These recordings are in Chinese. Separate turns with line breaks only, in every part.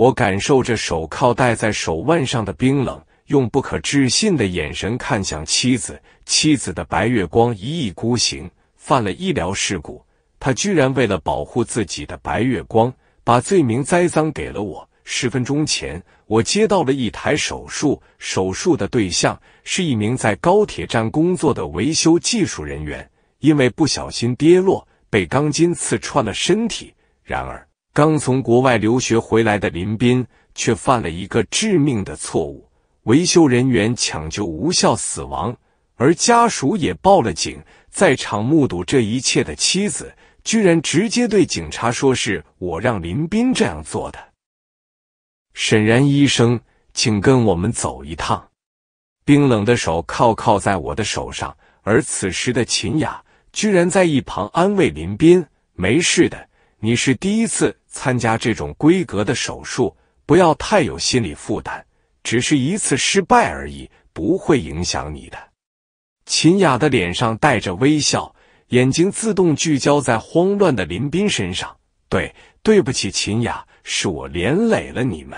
我感受着手铐戴在手腕上的冰冷，用不可置信的眼神看向妻子。妻子的白月光一意孤行，犯了医疗事故。他居然为了保护自己的白月光，把罪名栽赃给了我。十分钟前，我接到了一台手术，手术的对象是一名在高铁站工作的维修技术人员，因为不小心跌落，被钢筋刺穿了身体。然而。刚从国外留学回来的林斌，却犯了一个致命的错误。维修人员抢救无效死亡，而家属也报了警。在场目睹这一切的妻子，居然直接对警察说：“是我让林斌这样做的。”沈然医生，请跟我们走一趟。冰冷的手靠靠在我的手上，而此时的秦雅居然在一旁安慰林斌：“没事的，你是第一次。”参加这种规格的手术不要太有心理负担，只是一次失败而已，不会影响你的。秦雅的脸上带着微笑，眼睛自动聚焦在慌乱的林斌身上。对，对不起，秦雅，是我连累了你们。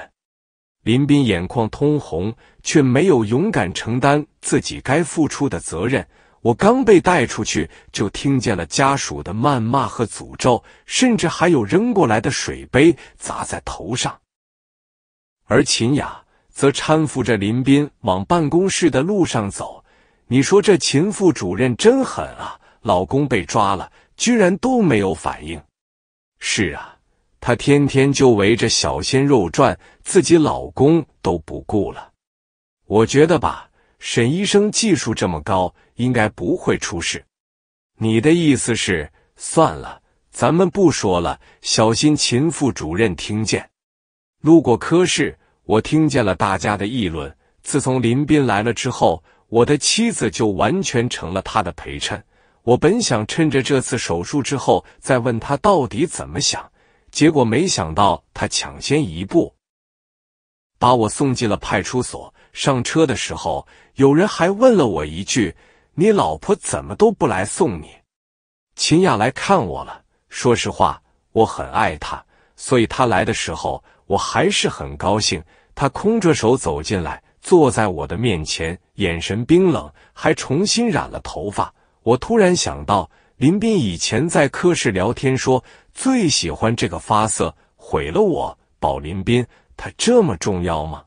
林斌眼眶通红，却没有勇敢承担自己该付出的责任。我刚被带出去，就听见了家属的谩骂和诅咒，甚至还有扔过来的水杯砸在头上。而秦雅则搀扶着林斌往办公室的路上走。你说这秦副主任真狠啊！老公被抓了，居然都没有反应。是啊，她天天就围着小鲜肉转，自己老公都不顾了。我觉得吧，沈医生技术这么高。应该不会出事。你的意思是，算了，咱们不说了，小心秦副主任听见。路过科室，我听见了大家的议论。自从林斌来了之后，我的妻子就完全成了他的陪衬。我本想趁着这次手术之后再问他到底怎么想，结果没想到他抢先一步，把我送进了派出所。上车的时候，有人还问了我一句。你老婆怎么都不来送你？秦雅来看我了。说实话，我很爱她，所以她来的时候我还是很高兴。她空着手走进来，坐在我的面前，眼神冰冷，还重新染了头发。我突然想到，林斌以前在科室聊天说最喜欢这个发色，毁了我。保林斌，他这么重要吗？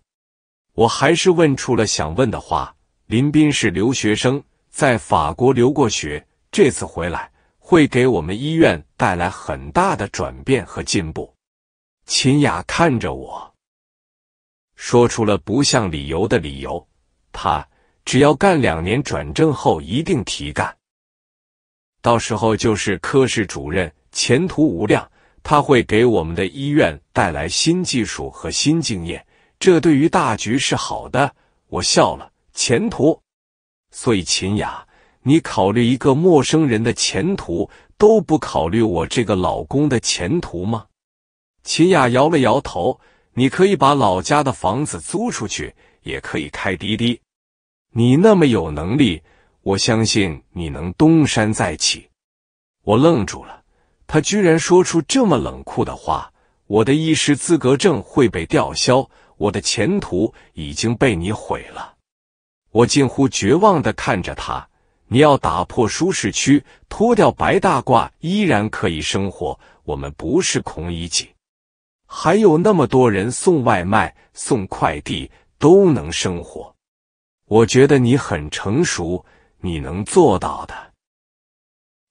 我还是问出了想问的话：林斌是留学生。在法国留过学，这次回来会给我们医院带来很大的转变和进步。秦雅看着我，说出了不像理由的理由。他只要干两年，转正后一定提干，到时候就是科室主任，前途无量。他会给我们的医院带来新技术和新经验，这对于大局是好的。我笑了，前途。所以，秦雅，你考虑一个陌生人的前途，都不考虑我这个老公的前途吗？秦雅摇了摇头。你可以把老家的房子租出去，也可以开滴滴。你那么有能力，我相信你能东山再起。我愣住了，他居然说出这么冷酷的话。我的医师资格证会被吊销，我的前途已经被你毁了。我近乎绝望的看着他，你要打破舒适区，脱掉白大褂，依然可以生活。我们不是孔乙己，还有那么多人送外卖、送快递都能生活。我觉得你很成熟，你能做到的。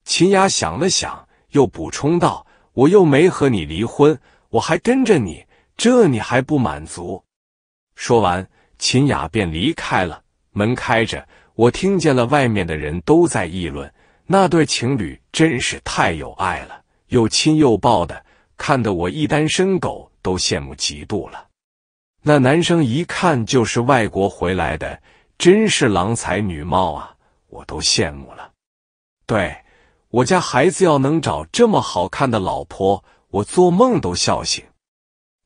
秦雅想了想，又补充道：“我又没和你离婚，我还跟着你，这你还不满足？”说完，秦雅便离开了。门开着，我听见了，外面的人都在议论那对情侣，真是太有爱了，又亲又抱的，看得我一单身狗都羡慕嫉妒了。那男生一看就是外国回来的，真是郎才女貌啊，我都羡慕了。对我家孩子要能找这么好看的老婆，我做梦都笑醒。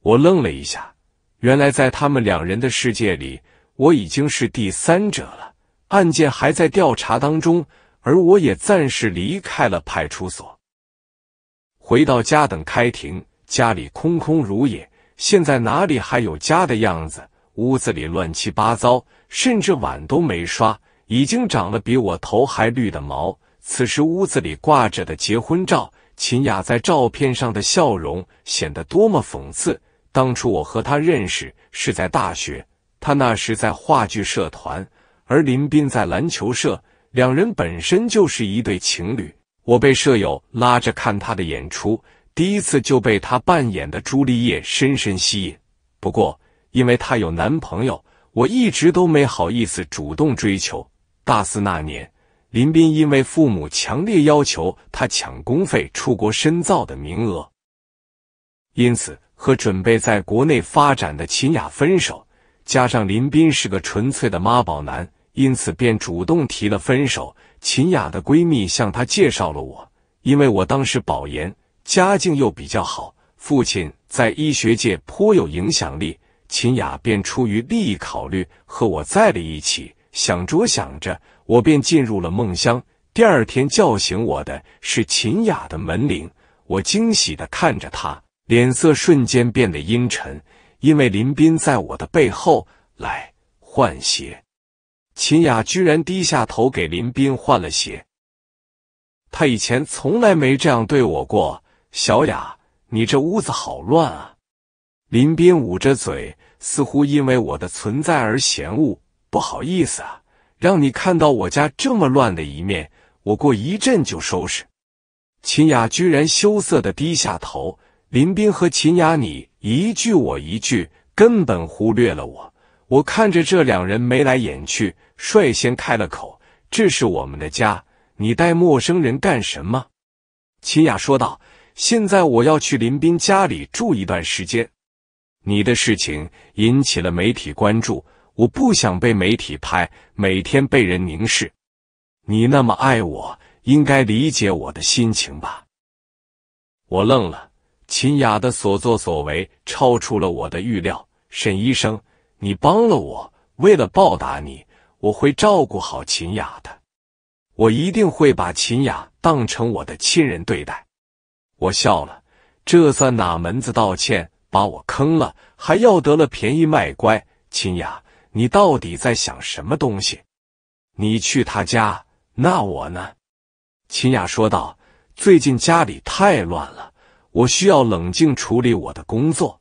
我愣了一下，原来在他们两人的世界里。我已经是第三者了，案件还在调查当中，而我也暂时离开了派出所，回到家等开庭。家里空空如也，现在哪里还有家的样子？屋子里乱七八糟，甚至碗都没刷，已经长了比我头还绿的毛。此时屋子里挂着的结婚照，秦雅在照片上的笑容显得多么讽刺。当初我和他认识是在大学。他那时在话剧社团，而林斌在篮球社，两人本身就是一对情侣。我被舍友拉着看他的演出，第一次就被他扮演的朱丽叶深深吸引。不过，因为他有男朋友，我一直都没好意思主动追求。大四那年，林斌因为父母强烈要求他抢公费出国深造的名额，因此和准备在国内发展的秦雅分手。加上林斌是个纯粹的妈宝男，因此便主动提了分手。秦雅的闺蜜向她介绍了我，因为我当时保研，家境又比较好，父亲在医学界颇有影响力，秦雅便出于利益考虑和我在了一起。想着想着，我便进入了梦乡。第二天叫醒我的是秦雅的门铃，我惊喜的看着她，脸色瞬间变得阴沉。因为林斌在我的背后来换鞋，秦雅居然低下头给林斌换了鞋。他以前从来没这样对我过。小雅，你这屋子好乱啊！林斌捂着嘴，似乎因为我的存在而嫌恶。不好意思啊，让你看到我家这么乱的一面，我过一阵就收拾。秦雅居然羞涩的低下头。林斌和秦雅，你。一句我一句，根本忽略了我。我看着这两人眉来眼去，率先开了口：“这是我们的家，你带陌生人干什么？”秦雅说道：“现在我要去林斌家里住一段时间。你的事情引起了媒体关注，我不想被媒体拍，每天被人凝视。你那么爱我，应该理解我的心情吧？”我愣了。秦雅的所作所为超出了我的预料。沈医生，你帮了我，为了报答你，我会照顾好秦雅的。我一定会把秦雅当成我的亲人对待。我笑了，这算哪门子道歉？把我坑了，还要得了便宜卖乖？秦雅，你到底在想什么东西？你去他家，那我呢？秦雅说道：“最近家里太乱了。”我需要冷静处理我的工作，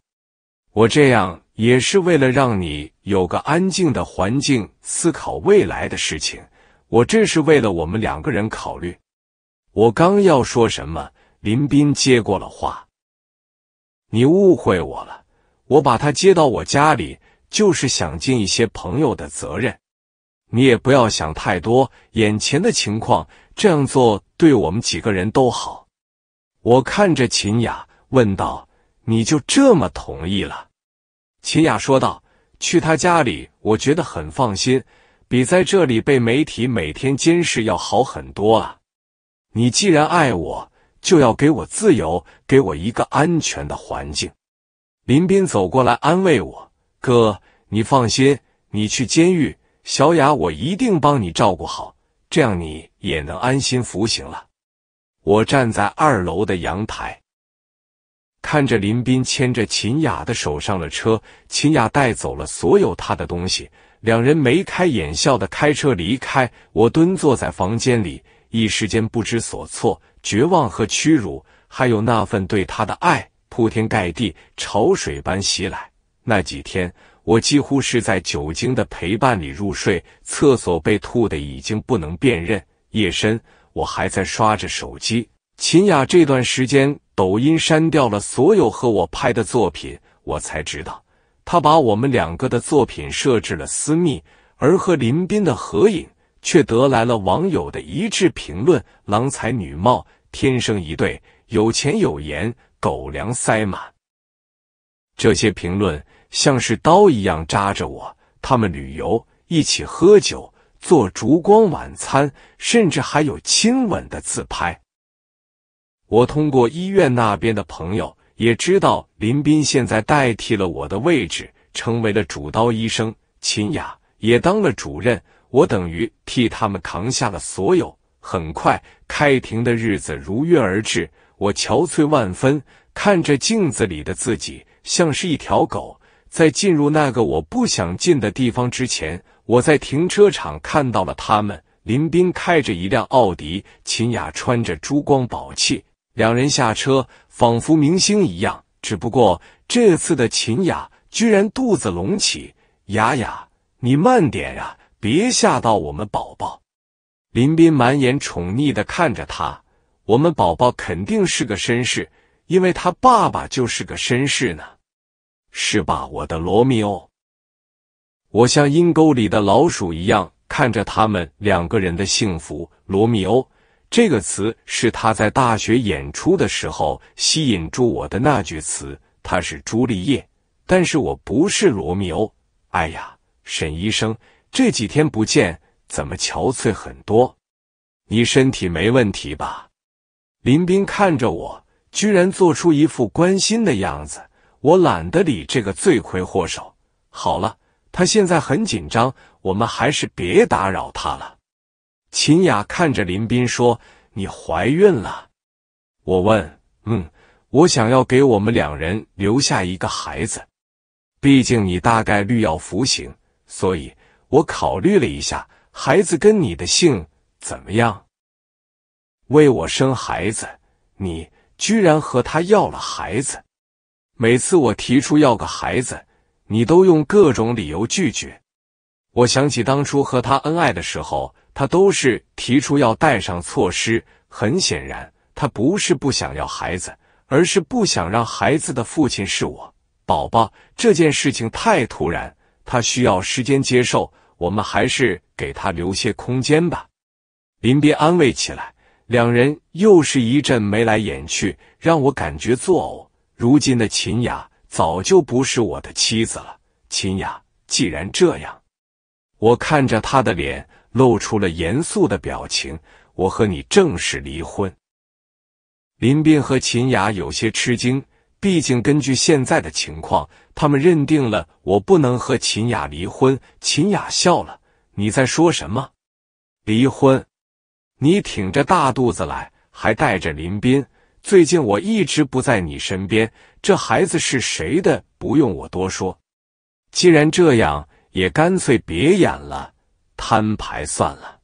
我这样也是为了让你有个安静的环境思考未来的事情。我这是为了我们两个人考虑。我刚要说什么，林斌接过了话：“你误会我了，我把他接到我家里，就是想尽一些朋友的责任。你也不要想太多，眼前的情况这样做对我们几个人都好。”我看着秦雅，问道：“你就这么同意了？”秦雅说道：“去他家里，我觉得很放心，比在这里被媒体每天监视要好很多啊。你既然爱我，就要给我自由，给我一个安全的环境。”林斌走过来安慰我：“哥，你放心，你去监狱，小雅我一定帮你照顾好，这样你也能安心服刑了。”我站在二楼的阳台，看着林斌牵着秦雅的手上了车，秦雅带走了所有他的东西，两人眉开眼笑的开车离开。我蹲坐在房间里，一时间不知所措，绝望和屈辱，还有那份对他的爱铺天盖地，潮水般袭来。那几天，我几乎是在酒精的陪伴里入睡，厕所被吐的已经不能辨认。夜深。我还在刷着手机，秦雅这段时间抖音删掉了所有和我拍的作品，我才知道，他把我们两个的作品设置了私密，而和林斌的合影却得来了网友的一致评论：“郎才女貌，天生一对，有钱有颜，狗粮塞满。”这些评论像是刀一样扎着我。他们旅游，一起喝酒。做烛光晚餐，甚至还有亲吻的自拍。我通过医院那边的朋友，也知道林斌现在代替了我的位置，成为了主刀医生，秦雅也当了主任。我等于替他们扛下了所有。很快，开庭的日子如约而至，我憔悴万分，看着镜子里的自己，像是一条狗。在进入那个我不想进的地方之前，我在停车场看到了他们。林斌开着一辆奥迪，秦雅穿着珠光宝气，两人下车，仿佛明星一样。只不过这次的秦雅居然肚子隆起。雅雅，你慢点呀，别吓到我们宝宝。林斌满眼宠溺的看着她，我们宝宝肯定是个绅士，因为他爸爸就是个绅士呢。是吧，我的罗密欧？我像阴沟里的老鼠一样看着他们两个人的幸福。罗密欧这个词是他在大学演出的时候吸引住我的那句词。他是朱丽叶，但是我不是罗密欧。哎呀，沈医生，这几天不见，怎么憔悴很多？你身体没问题吧？林斌看着我，居然做出一副关心的样子。我懒得理这个罪魁祸首。好了，他现在很紧张，我们还是别打扰他了。秦雅看着林斌说：“你怀孕了？”我问：“嗯，我想要给我们两人留下一个孩子。毕竟你大概率要服刑，所以我考虑了一下，孩子跟你的姓怎么样？为我生孩子？你居然和他要了孩子？”每次我提出要个孩子，你都用各种理由拒绝。我想起当初和他恩爱的时候，他都是提出要带上措施。很显然，他不是不想要孩子，而是不想让孩子的父亲是我。宝宝，这件事情太突然，他需要时间接受，我们还是给他留些空间吧。林别安慰起来，两人又是一阵眉来眼去，让我感觉作呕。如今的秦雅早就不是我的妻子了。秦雅，既然这样，我看着她的脸，露出了严肃的表情。我和你正式离婚。林斌和秦雅有些吃惊，毕竟根据现在的情况，他们认定了我不能和秦雅离婚。秦雅笑了：“你在说什么？离婚？你挺着大肚子来，还带着林斌？”最近我一直不在你身边，这孩子是谁的不用我多说。既然这样，也干脆别演了，摊牌算了。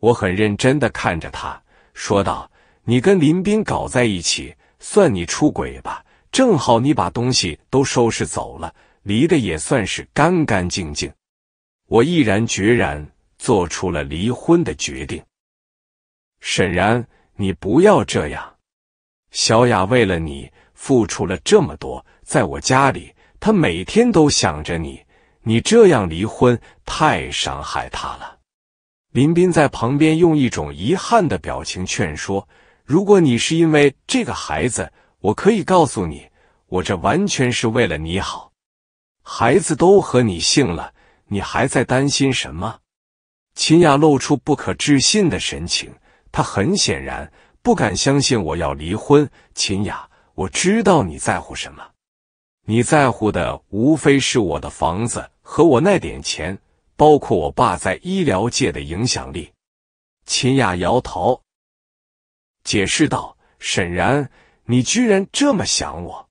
我很认真的看着他说道：“你跟林斌搞在一起，算你出轨吧。正好你把东西都收拾走了，离的也算是干干净净。”我毅然决然做出了离婚的决定。沈然，你不要这样。小雅为了你付出了这么多，在我家里，她每天都想着你。你这样离婚太伤害她了。林斌在旁边用一种遗憾的表情劝说：“如果你是因为这个孩子，我可以告诉你，我这完全是为了你好。孩子都和你姓了，你还在担心什么？”秦雅露出不可置信的神情，她很显然。不敢相信我要离婚，秦雅，我知道你在乎什么，你在乎的无非是我的房子和我那点钱，包括我爸在医疗界的影响力。秦雅摇头，解释道：“沈然，你居然这么想我？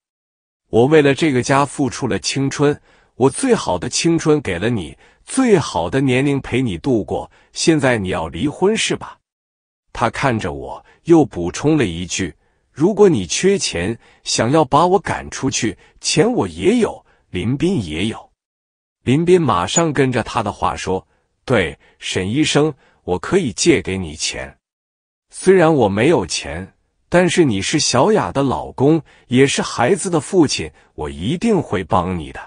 我为了这个家付出了青春，我最好的青春给了你，最好的年龄陪你度过。现在你要离婚是吧？”他看着我。又补充了一句：“如果你缺钱，想要把我赶出去，钱我也有，林斌也有。”林斌马上跟着他的话说：“对，沈医生，我可以借给你钱。虽然我没有钱，但是你是小雅的老公，也是孩子的父亲，我一定会帮你的。”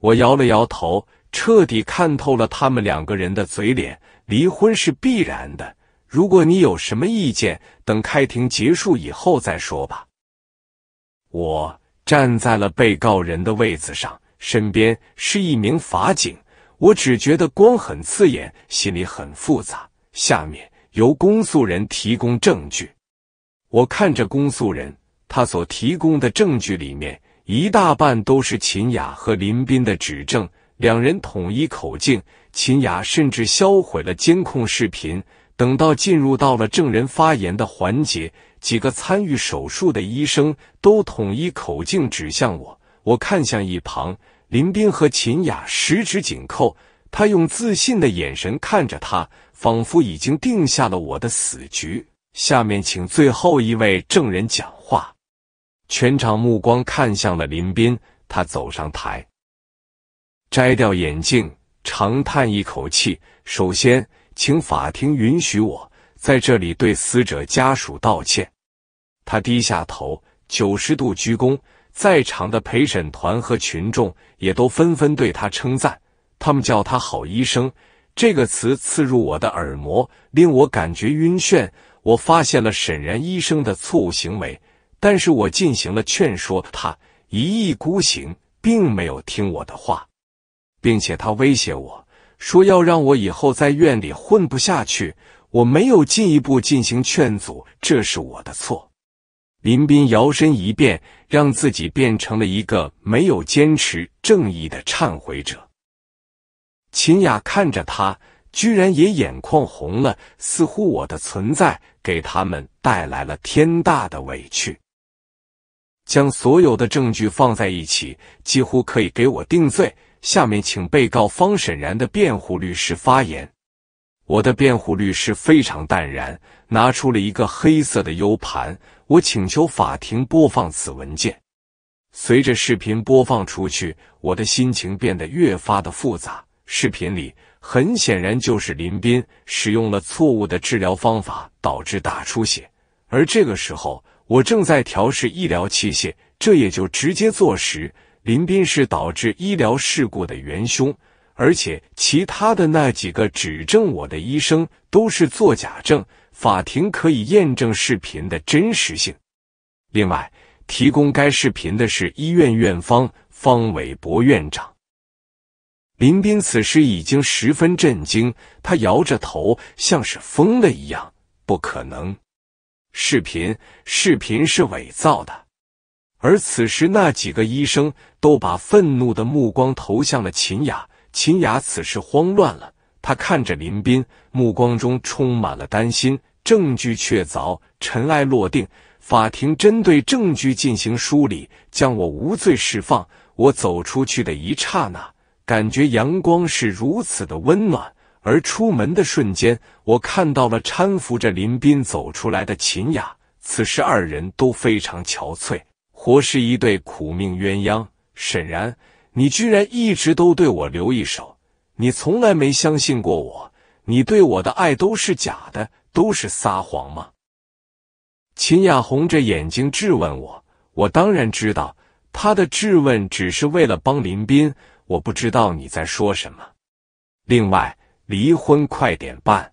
我摇了摇头，彻底看透了他们两个人的嘴脸，离婚是必然的。如果你有什么意见，等开庭结束以后再说吧。我站在了被告人的位子上，身边是一名法警。我只觉得光很刺眼，心里很复杂。下面由公诉人提供证据。我看着公诉人，他所提供的证据里面一大半都是秦雅和林斌的指证，两人统一口径。秦雅甚至销毁了监控视频。等到进入到了证人发言的环节，几个参与手术的医生都统一口径指向我。我看向一旁，林斌和秦雅十指紧扣，他用自信的眼神看着他，仿佛已经定下了我的死局。下面请最后一位证人讲话。全场目光看向了林斌，他走上台，摘掉眼镜，长叹一口气。首先。请法庭允许我在这里对死者家属道歉。他低下头，九十度鞠躬。在场的陪审团和群众也都纷纷对他称赞。他们叫他“好医生”这个词刺入我的耳膜，令我感觉晕眩。我发现了沈然医生的错误行为，但是我进行了劝说，他一意孤行，并没有听我的话，并且他威胁我。说要让我以后在院里混不下去，我没有进一步进行劝阻，这是我的错。林斌摇身一变，让自己变成了一个没有坚持正义的忏悔者。秦雅看着他，居然也眼眶红了，似乎我的存在给他们带来了天大的委屈。将所有的证据放在一起，几乎可以给我定罪。下面请被告方沈然的辩护律师发言。我的辩护律师非常淡然，拿出了一个黑色的 U 盘。我请求法庭播放此文件。随着视频播放出去，我的心情变得越发的复杂。视频里很显然就是林斌使用了错误的治疗方法，导致大出血。而这个时候，我正在调试医疗器械，这也就直接坐实。林斌是导致医疗事故的元凶，而且其他的那几个指证我的医生都是作假证。法庭可以验证视频的真实性。另外，提供该视频的是医院院方方伟博院长。林斌此时已经十分震惊，他摇着头，像是疯了一样：“不可能，视频，视频是伪造的。”而此时，那几个医生都把愤怒的目光投向了秦雅。秦雅此时慌乱了，她看着林斌，目光中充满了担心。证据确凿，尘埃落定，法庭针对证据进行梳理，将我无罪释放。我走出去的一刹那，感觉阳光是如此的温暖。而出门的瞬间，我看到了搀扶着林斌走出来的秦雅。此时，二人都非常憔悴。活是一对苦命鸳鸯，沈然，你居然一直都对我留一手，你从来没相信过我，你对我的爱都是假的，都是撒谎吗？秦雅红着眼睛质问我，我当然知道，他的质问只是为了帮林斌，我不知道你在说什么。另外，离婚快点办，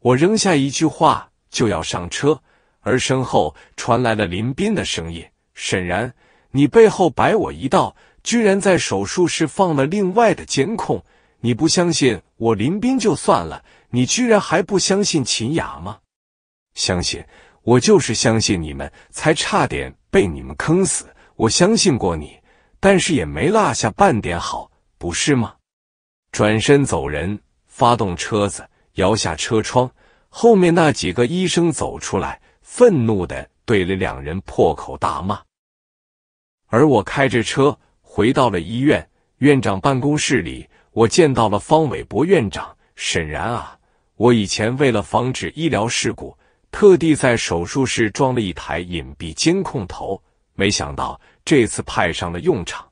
我扔下一句话就要上车，而身后传来了林斌的声音。沈然，你背后摆我一道，居然在手术室放了另外的监控！你不相信我林斌就算了，你居然还不相信秦雅吗？相信，我就是相信你们，才差点被你们坑死！我相信过你，但是也没落下半点好，不是吗？转身走人，发动车子，摇下车窗，后面那几个医生走出来，愤怒的对着两人破口大骂。而我开着车回到了医院院长办公室里，我见到了方伟博院长。沈然啊，我以前为了防止医疗事故，特地在手术室装了一台隐蔽监控头，没想到这次派上了用场。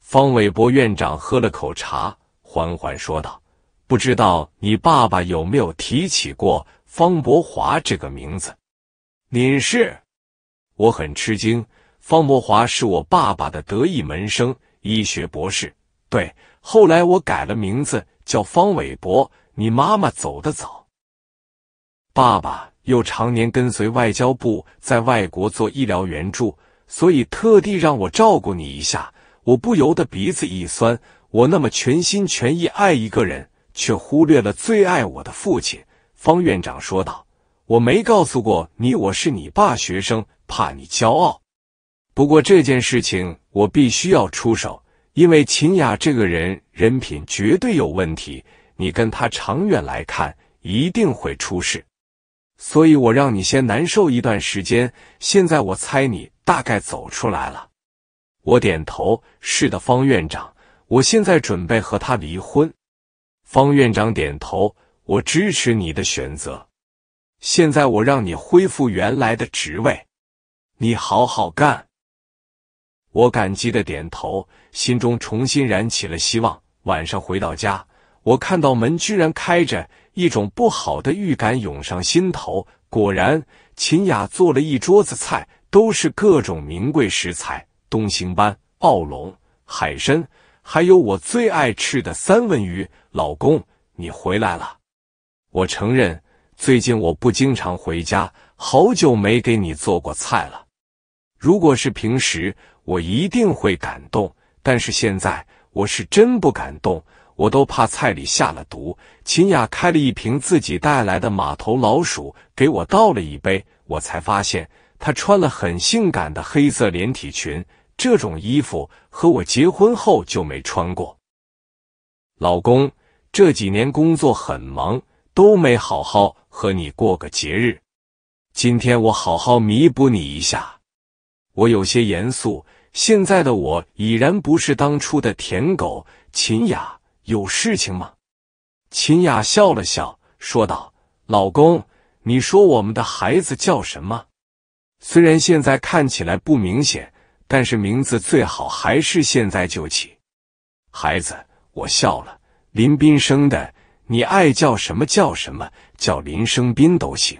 方伟博院长喝了口茶，缓缓说道：“不知道你爸爸有没有提起过方博华这个名字？”“您是？”我很吃惊。方博华是我爸爸的得意门生，医学博士。对，后来我改了名字，叫方伟博。你妈妈走得早，爸爸又常年跟随外交部在外国做医疗援助，所以特地让我照顾你一下。我不由得鼻子一酸，我那么全心全意爱一个人，却忽略了最爱我的父亲。方院长说道：“我没告诉过你，我是你爸学生，怕你骄傲。”不过这件事情我必须要出手，因为秦雅这个人人品绝对有问题，你跟她长远来看一定会出事，所以我让你先难受一段时间。现在我猜你大概走出来了，我点头，是的，方院长，我现在准备和他离婚。方院长点头，我支持你的选择。现在我让你恢复原来的职位，你好好干。我感激的点头，心中重新燃起了希望。晚上回到家，我看到门居然开着，一种不好的预感涌上心头。果然，秦雅做了一桌子菜，都是各种名贵食材：东星斑、澳龙、海参，还有我最爱吃的三文鱼。老公，你回来了。我承认，最近我不经常回家，好久没给你做过菜了。如果是平时，我一定会感动，但是现在我是真不敢动，我都怕菜里下了毒。秦雅开了一瓶自己带来的马头老鼠，给我倒了一杯。我才发现她穿了很性感的黑色连体裙，这种衣服和我结婚后就没穿过。老公，这几年工作很忙，都没好好和你过个节日。今天我好好弥补你一下。我有些严肃。现在的我已然不是当初的舔狗，秦雅，有事情吗？秦雅笑了笑，说道：“老公，你说我们的孩子叫什么？虽然现在看起来不明显，但是名字最好还是现在就起。孩子，我笑了，林斌生的，你爱叫什么叫什么，叫林生斌都行。”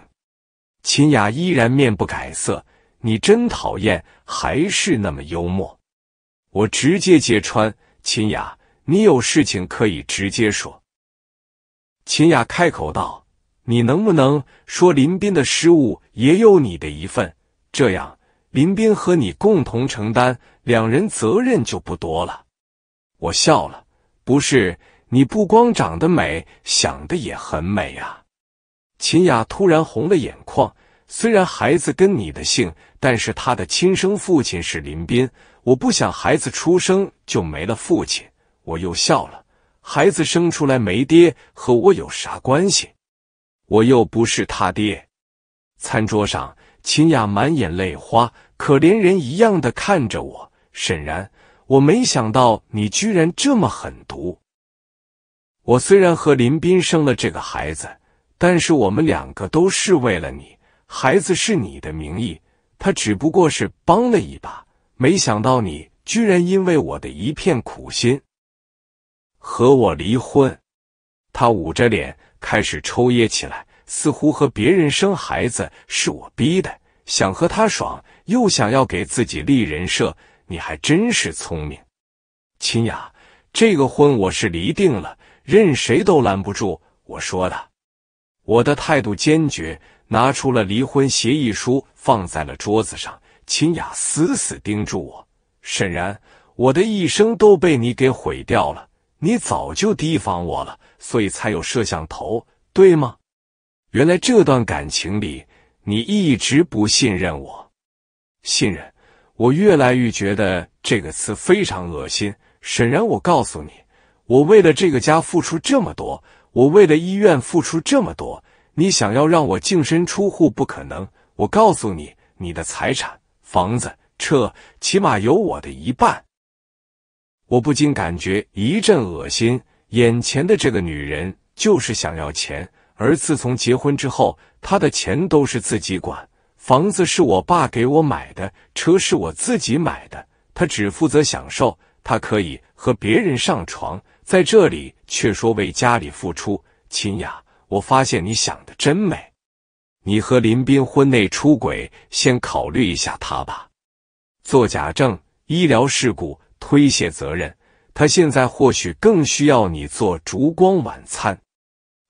秦雅依然面不改色。你真讨厌，还是那么幽默。我直接揭穿，秦雅，你有事情可以直接说。秦雅开口道：“你能不能说林斌的失误也有你的一份？这样，林斌和你共同承担，两人责任就不多了。”我笑了：“不是，你不光长得美，想的也很美啊。”秦雅突然红了眼眶。虽然孩子跟你的姓，但是他的亲生父亲是林斌。我不想孩子出生就没了父亲。我又笑了，孩子生出来没爹，和我有啥关系？我又不是他爹。餐桌上，秦雅满眼泪花，可怜人一样的看着我。沈然，我没想到你居然这么狠毒。我虽然和林斌生了这个孩子，但是我们两个都是为了你。孩子是你的名义，他只不过是帮了一把，没想到你居然因为我的一片苦心和我离婚。他捂着脸开始抽噎起来，似乎和别人生孩子是我逼的，想和他爽，又想要给自己立人设，你还真是聪明。秦雅，这个婚我是离定了，任谁都拦不住，我说的，我的态度坚决。拿出了离婚协议书，放在了桌子上。秦雅死死盯住我，沈然，我的一生都被你给毁掉了。你早就提防我了，所以才有摄像头，对吗？原来这段感情里，你一直不信任我。信任，我越来越觉得这个词非常恶心。沈然，我告诉你，我为了这个家付出这么多，我为了医院付出这么多。你想要让我净身出户不可能！我告诉你，你的财产、房子、车，起码有我的一半。我不禁感觉一阵恶心。眼前的这个女人就是想要钱，而自从结婚之后，她的钱都是自己管。房子是我爸给我买的，车是我自己买的。她只负责享受，她可以和别人上床，在这里却说为家里付出。秦雅。我发现你想的真美，你和林斌婚内出轨，先考虑一下他吧。做假证、医疗事故、推卸责任，他现在或许更需要你做烛光晚餐。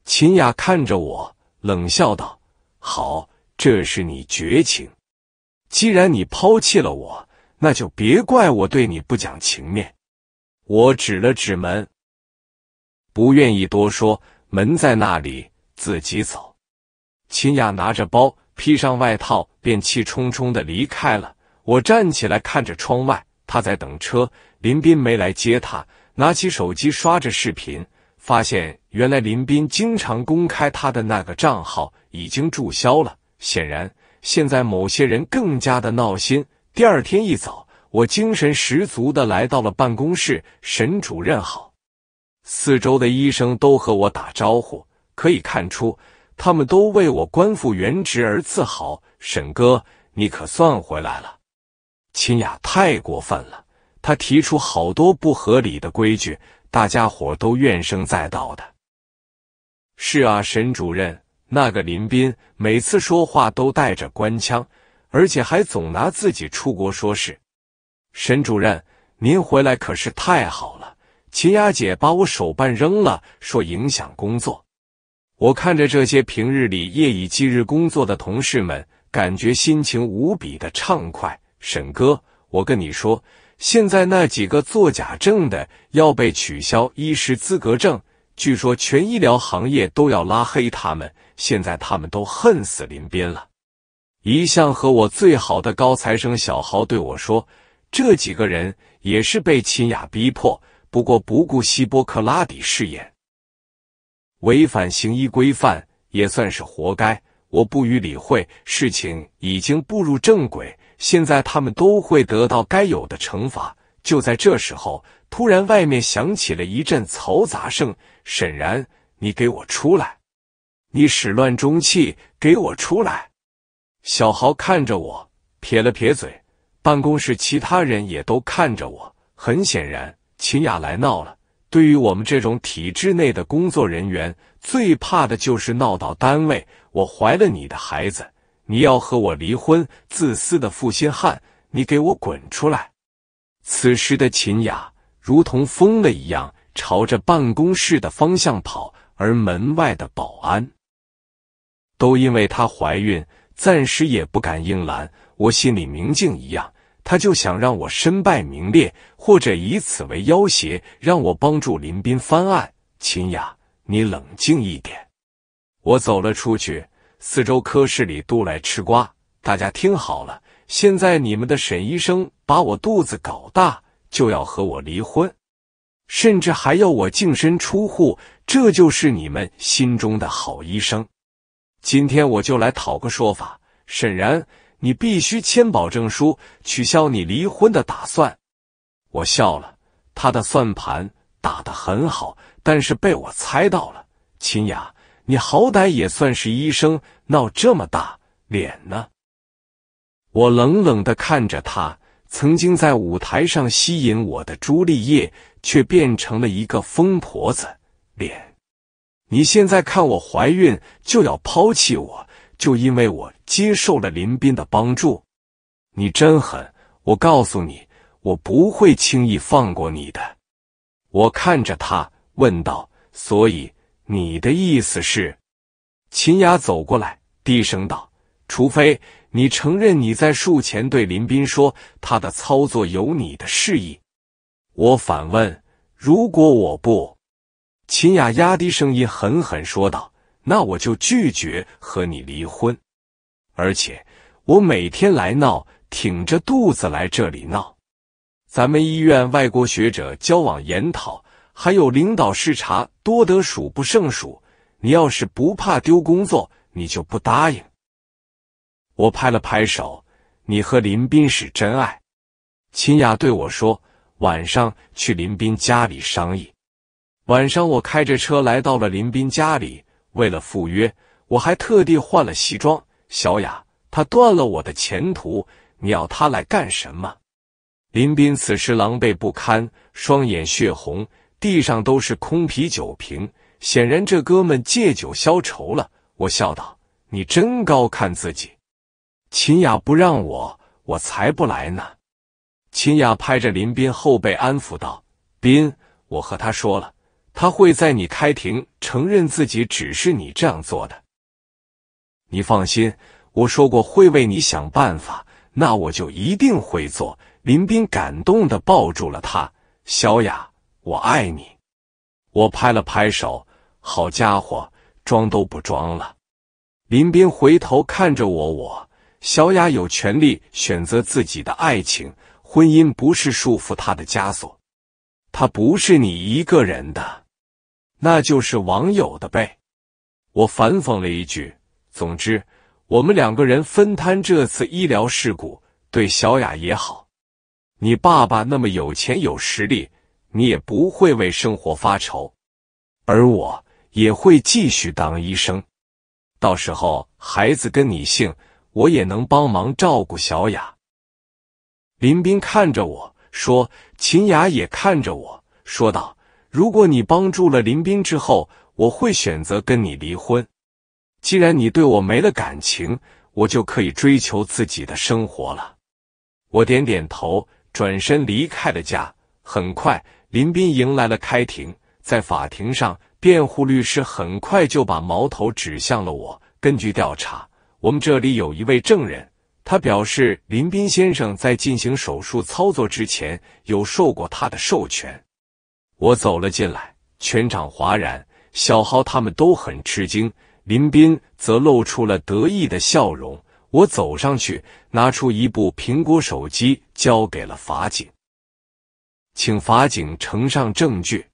秦雅看着我，冷笑道：“好，这是你绝情。既然你抛弃了我，那就别怪我对你不讲情面。”我指了指门，不愿意多说。门在那里，自己走。秦雅拿着包，披上外套，便气冲冲的离开了。我站起来看着窗外，她在等车，林斌没来接她。拿起手机刷着视频，发现原来林斌经常公开他的那个账号已经注销了。显然，现在某些人更加的闹心。第二天一早，我精神十足的来到了办公室。沈主任好。四周的医生都和我打招呼，可以看出他们都为我官复原职而自豪。沈哥，你可算回来了！秦雅太过分了，他提出好多不合理的规矩，大家伙都怨声载道的。是啊，沈主任，那个林斌每次说话都带着官腔，而且还总拿自己出国说事。沈主任，您回来可是太好了。秦雅姐把我手办扔了，说影响工作。我看着这些平日里夜以继日工作的同事们，感觉心情无比的畅快。沈哥，我跟你说，现在那几个作假证的要被取消医师资格证，据说全医疗行业都要拉黑他们。现在他们都恨死林斌了。一向和我最好的高材生小豪对我说：“这几个人也是被秦雅逼迫。”不过，不顾希波克拉底誓言，违反行医规范，也算是活该。我不予理会，事情已经步入正轨。现在他们都会得到该有的惩罚。就在这时候，突然外面响起了一阵嘈杂声：“沈然，你给我出来！你始乱终弃，给我出来！”小豪看着我，撇了撇嘴。办公室其他人也都看着我，很显然。秦雅来闹了。对于我们这种体制内的工作人员，最怕的就是闹到单位。我怀了你的孩子，你要和我离婚，自私的负心汉，你给我滚出来！此时的秦雅如同疯了一样，朝着办公室的方向跑，而门外的保安都因为她怀孕，暂时也不敢硬拦。我心里明镜一样。他就想让我身败名裂，或者以此为要挟，让我帮助林斌翻案。秦雅，你冷静一点。我走了出去，四周科室里都来吃瓜。大家听好了，现在你们的沈医生把我肚子搞大，就要和我离婚，甚至还要我净身出户。这就是你们心中的好医生。今天我就来讨个说法，沈然。你必须签保证书，取消你离婚的打算。我笑了，他的算盘打得很好，但是被我猜到了。秦雅，你好歹也算是医生，闹这么大脸呢？我冷冷的看着他，曾经在舞台上吸引我的朱丽叶，却变成了一个疯婆子。脸，你现在看我怀孕就要抛弃我。就因为我接受了林斌的帮助，你真狠！我告诉你，我不会轻易放过你的。我看着他问道：“所以你的意思是？”秦雅走过来，低声道：“除非你承认你在术前对林斌说他的操作有你的示意。”我反问：“如果我不？”秦雅压低声音，狠狠说道。那我就拒绝和你离婚，而且我每天来闹，挺着肚子来这里闹。咱们医院外国学者交往研讨，还有领导视察，多得数不胜数。你要是不怕丢工作，你就不答应。我拍了拍手，你和林斌是真爱。秦雅对我说：“晚上去林斌家里商议。”晚上，我开着车来到了林斌家里。为了赴约，我还特地换了西装。小雅，他断了我的前途，你要他来干什么？林斌此时狼狈不堪，双眼血红，地上都是空啤酒瓶，显然这哥们借酒消愁了。我笑道：“你真高看自己。”秦雅不让我，我才不来呢。秦雅拍着林斌后背安抚道：“斌，我和他说了。”他会在你开庭承认自己只是你这样做的。你放心，我说过会为你想办法，那我就一定会做。林斌感动的抱住了他，小雅，我爱你。我拍了拍手，好家伙，装都不装了。林斌回头看着我，我小雅有权利选择自己的爱情，婚姻不是束缚他的枷锁，他不是你一个人的。那就是网友的呗，我反讽了一句。总之，我们两个人分摊这次医疗事故，对小雅也好。你爸爸那么有钱有实力，你也不会为生活发愁，而我也会继续当医生。到时候孩子跟你姓，我也能帮忙照顾小雅。林斌看着我说，秦雅也看着我说道。如果你帮助了林斌之后，我会选择跟你离婚。既然你对我没了感情，我就可以追求自己的生活了。我点点头，转身离开了家。很快，林斌迎来了开庭。在法庭上，辩护律师很快就把矛头指向了我。根据调查，我们这里有一位证人，他表示林斌先生在进行手术操作之前，有受过他的授权。我走了进来，全场哗然，小豪他们都很吃惊，林斌则露出了得意的笑容。我走上去，拿出一部苹果手机，交给了法警，请法警呈上证据。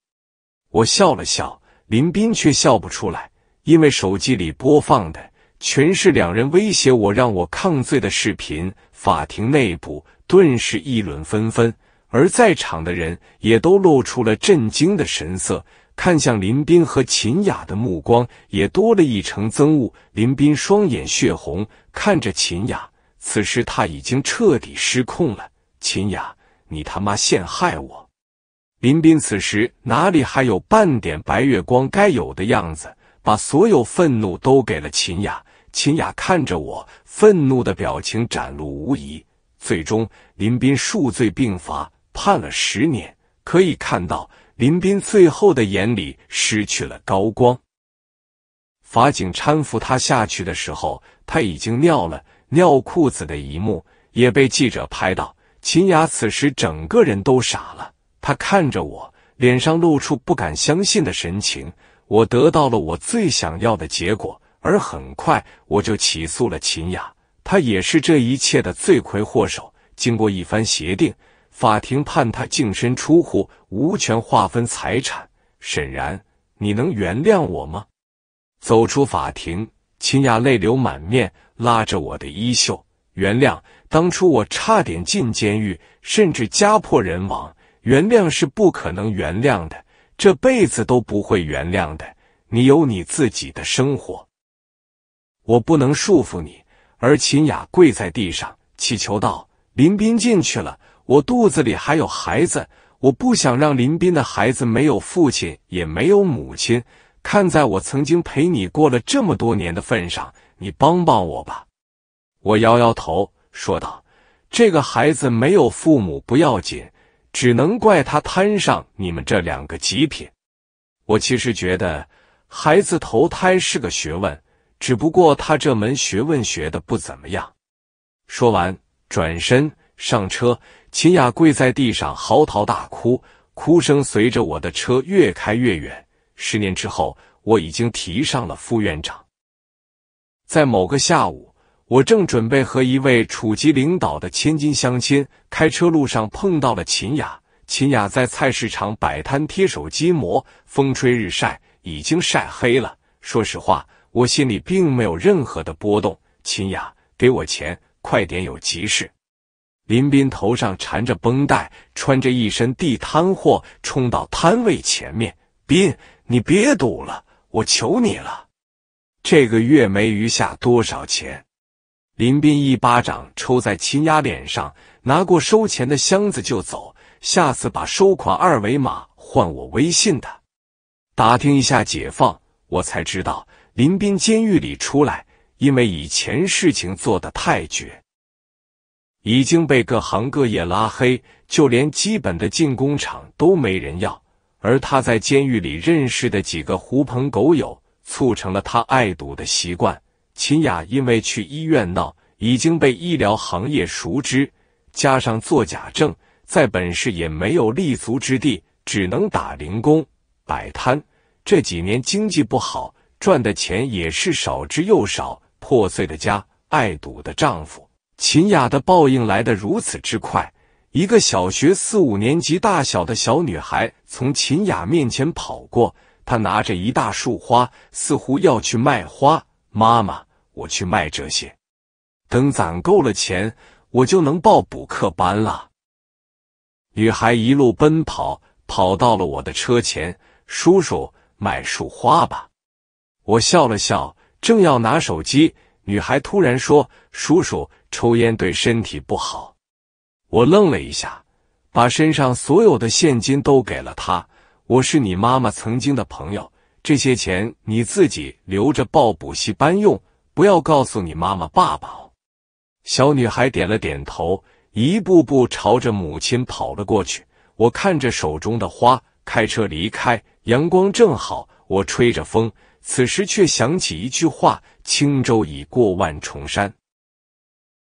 我笑了笑，林斌却笑不出来，因为手机里播放的全是两人威胁我、让我抗罪的视频。法庭内部顿时议论纷纷。而在场的人也都露出了震惊的神色，看向林斌和秦雅的目光也多了一层憎恶。林斌双眼血红，看着秦雅，此时他已经彻底失控了。“秦雅，你他妈陷害我！”林斌此时哪里还有半点白月光该有的样子，把所有愤怒都给了秦雅。秦雅看着我，愤怒的表情展露无遗。最终，林斌数罪并罚。判了十年，可以看到林斌最后的眼里失去了高光。法警搀扶他下去的时候，他已经尿了尿裤子的一幕也被记者拍到。秦雅此时整个人都傻了，他看着我，脸上露出不敢相信的神情。我得到了我最想要的结果，而很快我就起诉了秦雅，他也是这一切的罪魁祸首。经过一番协定。法庭判他净身出户，无权划分财产。沈然，你能原谅我吗？走出法庭，秦雅泪流满面，拉着我的衣袖：“原谅，当初我差点进监狱，甚至家破人亡。原谅是不可能原谅的，这辈子都不会原谅的。你有你自己的生活，我不能束缚你。”而秦雅跪在地上祈求道：“林斌进去了。”我肚子里还有孩子，我不想让林斌的孩子没有父亲也没有母亲。看在我曾经陪你过了这么多年的份上，你帮帮我吧。我摇摇头说道：“这个孩子没有父母不要紧，只能怪他摊上你们这两个极品。”我其实觉得孩子投胎是个学问，只不过他这门学问学的不怎么样。说完，转身上车。秦雅跪在地上嚎啕大哭，哭声随着我的车越开越远。十年之后，我已经提上了副院长。在某个下午，我正准备和一位处级领导的千金相亲，开车路上碰到了秦雅。秦雅在菜市场摆摊贴手机膜，风吹日晒，已经晒黑了。说实话，我心里并没有任何的波动。秦雅，给我钱，快点，有急事。林斌头上缠着绷带，穿着一身地摊货，冲到摊位前面。斌，你别赌了，我求你了，这个月没余下多少钱。林斌一巴掌抽在秦雅脸上，拿过收钱的箱子就走。下次把收款二维码换我微信的，打听一下解放，我才知道林斌监狱里出来，因为以前事情做得太绝。已经被各行各业拉黑，就连基本的进工厂都没人要。而他在监狱里认识的几个狐朋狗友，促成了他爱赌的习惯。秦雅因为去医院闹，已经被医疗行业熟知，加上做假证，在本市也没有立足之地，只能打零工、摆摊。这几年经济不好，赚的钱也是少之又少，破碎的家，爱赌的丈夫。秦雅的报应来得如此之快。一个小学四五年级大小的小女孩从秦雅面前跑过，她拿着一大束花，似乎要去卖花。妈妈，我去卖这些，等攒够了钱，我就能报补课班了。女孩一路奔跑，跑到了我的车前。叔叔，买束花吧。我笑了笑，正要拿手机，女孩突然说：“叔叔。”抽烟对身体不好。我愣了一下，把身上所有的现金都给了他。我是你妈妈曾经的朋友，这些钱你自己留着报补习班用，不要告诉你妈妈、爸爸哦。小女孩点了点头，一步步朝着母亲跑了过去。我看着手中的花，开车离开。阳光正好，我吹着风。此时却想起一句话：“轻舟已过万重山。”